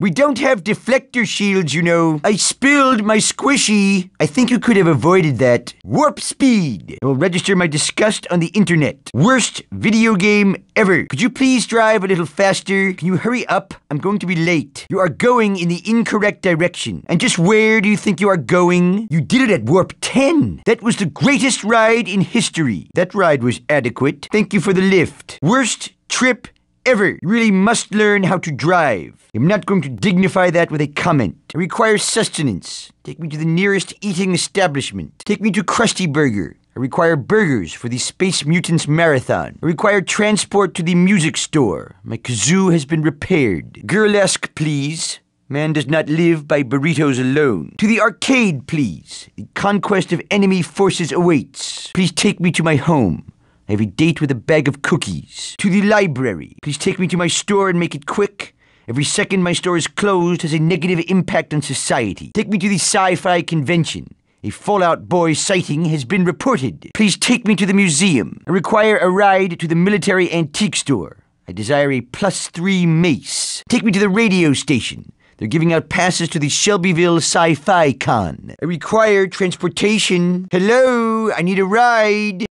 We don't have deflector shields, you know. I spilled my squishy. I think you could have avoided that. Warp speed. I will register my disgust on the internet. Worst video game ever. Could you please drive a little faster? Can you hurry up? I'm going to be late. You are going in the incorrect direction. And just where do you think you are going? You did it at warp 10. That was the greatest ride in history. That ride was adequate. Thank you for the lift. Worst trip ever really must learn how to drive. I'm not going to dignify that with a comment. I require sustenance. Take me to the nearest eating establishment. Take me to Krusty Burger. I require burgers for the Space Mutants Marathon. I require transport to the music store. My kazoo has been repaired. Girlesque, please. Man does not live by burritos alone. To the arcade, please. The conquest of enemy forces awaits. Please take me to my home. I have a date with a bag of cookies. To the library. Please take me to my store and make it quick. Every second my store is closed has a negative impact on society. Take me to the sci-fi convention. A Fallout Boy sighting has been reported. Please take me to the museum. I require a ride to the military antique store. I desire a plus three mace. Take me to the radio station. They're giving out passes to the Shelbyville Sci-Fi Con. I require transportation. Hello, I need a ride.